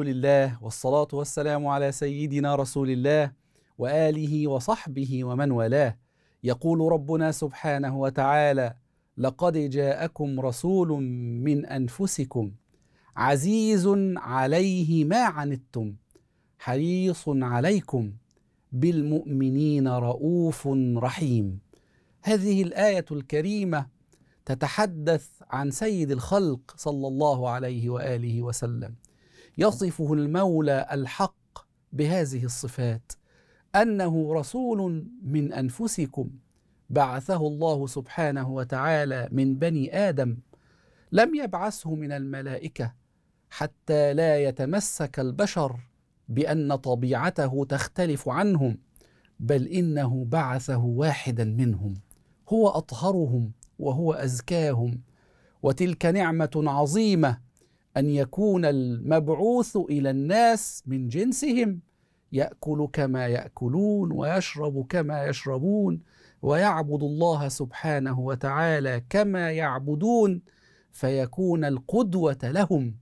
لله والصلاة والسلام على سيدنا رسول الله وآله وصحبه ومن والاه يقول ربنا سبحانه وتعالى لقد جاءكم رسول من أنفسكم عزيز عليه ما عنتم حريص عليكم بالمؤمنين رؤوف رحيم هذه الآية الكريمة تتحدث عن سيد الخلق صلى الله عليه وآله وسلم يصفه المولى الحق بهذه الصفات انه رسول من انفسكم بعثه الله سبحانه وتعالى من بني ادم لم يبعثه من الملائكه حتى لا يتمسك البشر بان طبيعته تختلف عنهم بل انه بعثه واحدا منهم هو اطهرهم وهو ازكاهم وتلك نعمه عظيمه ان يكون المبعوث الى الناس من جنسهم ياكل كما ياكلون ويشرب كما يشربون ويعبد الله سبحانه وتعالى كما يعبدون فيكون القدوه لهم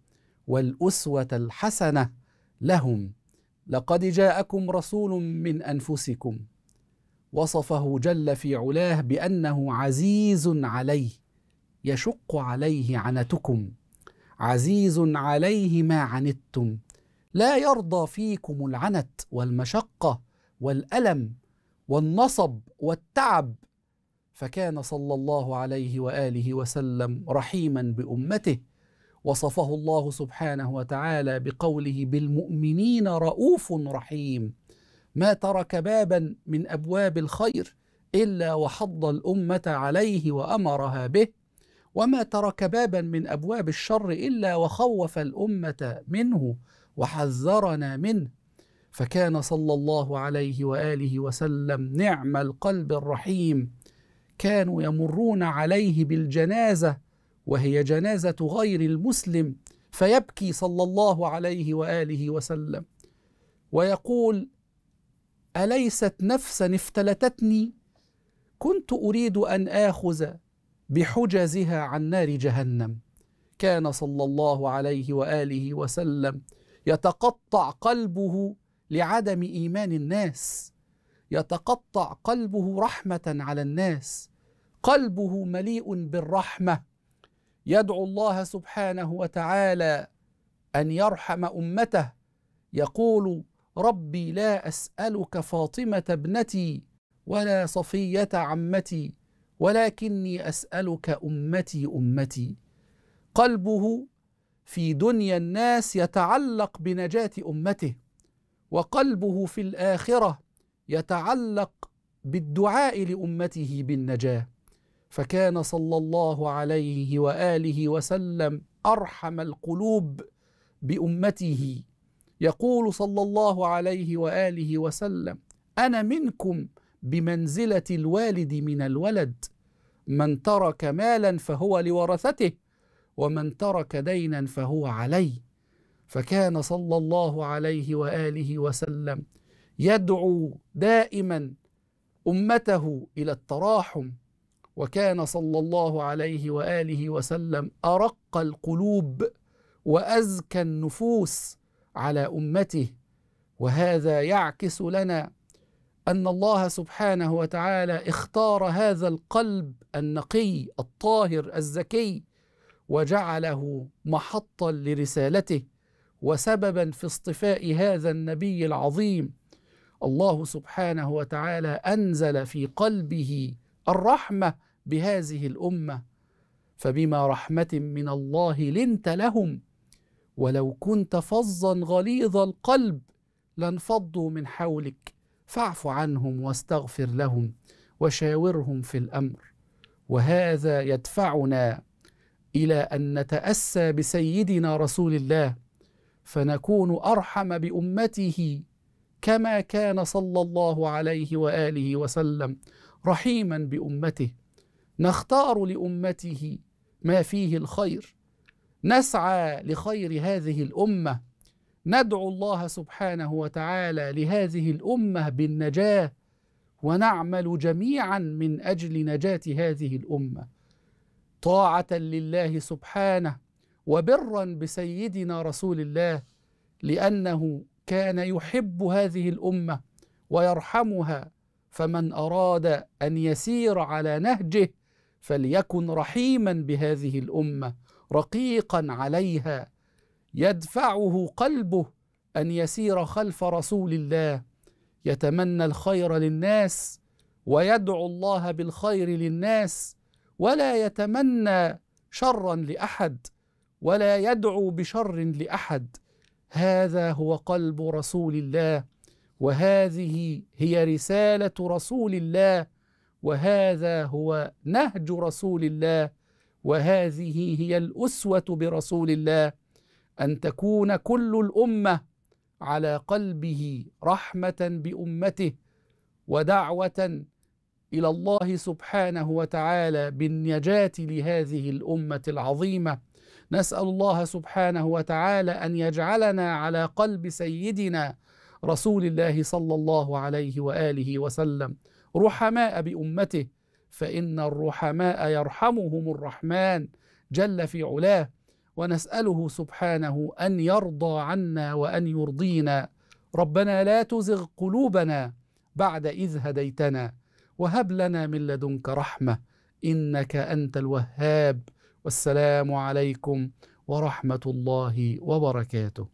والاسوه الحسنه لهم لقد جاءكم رسول من انفسكم وصفه جل في علاه بانه عزيز عليه يشق عليه عنتكم عزيز عليه ما عنتم لا يرضى فيكم العنت والمشقه والالم والنصب والتعب فكان صلى الله عليه واله وسلم رحيما بامته وصفه الله سبحانه وتعالى بقوله بالمؤمنين رؤوف رحيم ما ترك بابا من ابواب الخير الا وحض الامه عليه وامرها به وما ترك بابا من ابواب الشر الا وخوف الامه منه وحذرنا منه فكان صلى الله عليه واله وسلم نعم القلب الرحيم كانوا يمرون عليه بالجنازه وهي جنازه غير المسلم فيبكي صلى الله عليه واله وسلم ويقول اليست نفسا افتلتتني كنت اريد ان اخذ بحجزها عن نار جهنم كان صلى الله عليه واله وسلم يتقطع قلبه لعدم ايمان الناس يتقطع قلبه رحمه على الناس قلبه مليء بالرحمه يدعو الله سبحانه وتعالى ان يرحم امته يقول ربي لا اسالك فاطمه ابنتي ولا صفيه عمتي ولكني اسالك امتي امتي قلبه في دنيا الناس يتعلق بنجاه امته وقلبه في الاخره يتعلق بالدعاء لامته بالنجاه فكان صلى الله عليه واله وسلم ارحم القلوب بامته يقول صلى الله عليه واله وسلم انا منكم بمنزله الوالد من الولد من ترك مالا فهو لورثته ومن ترك دينا فهو علي فكان صلى الله عليه واله وسلم يدعو دائما امته الى التراحم وكان صلى الله عليه واله وسلم ارق القلوب وازكى النفوس على امته وهذا يعكس لنا ان الله سبحانه وتعالى اختار هذا القلب النقي الطاهر الزكي وجعله محطا لرسالته وسببا في اصطفاء هذا النبي العظيم الله سبحانه وتعالى انزل في قلبه الرحمه بهذه الامه فبما رحمه من الله لنت لهم ولو كنت فظا غليظ القلب لانفضوا من حولك فاعف عنهم واستغفر لهم وشاورهم في الامر وهذا يدفعنا الى ان نتاسى بسيدنا رسول الله فنكون ارحم بامته كما كان صلى الله عليه واله وسلم رحيما بامته نختار لامته ما فيه الخير نسعى لخير هذه الامه ندعو الله سبحانه وتعالى لهذه الامه بالنجاه ونعمل جميعا من اجل نجاه هذه الامه طاعه لله سبحانه وبرا بسيدنا رسول الله لانه كان يحب هذه الامه ويرحمها فمن اراد ان يسير على نهجه فليكن رحيما بهذه الامه رقيقا عليها يدفعه قلبه ان يسير خلف رسول الله يتمنى الخير للناس ويدعو الله بالخير للناس ولا يتمنى شرا لاحد ولا يدعو بشر لاحد هذا هو قلب رسول الله وهذه هي رساله رسول الله وهذا هو نهج رسول الله وهذه هي الاسوه برسول الله أن تكون كل الأمة على قلبه رحمة بأمته ودعوة إلى الله سبحانه وتعالى بالنجاة لهذه الأمة العظيمة نسأل الله سبحانه وتعالى أن يجعلنا على قلب سيدنا رسول الله صلى الله عليه وآله وسلم رحماء بأمته فإن الرحماء يرحمهم الرحمن جل في علاه ونسأله سبحانه أن يرضى عنا وأن يرضينا ربنا لا تزغ قلوبنا بعد إذ هديتنا وهب لنا من لدنك رحمة إنك أنت الوهاب والسلام عليكم ورحمة الله وبركاته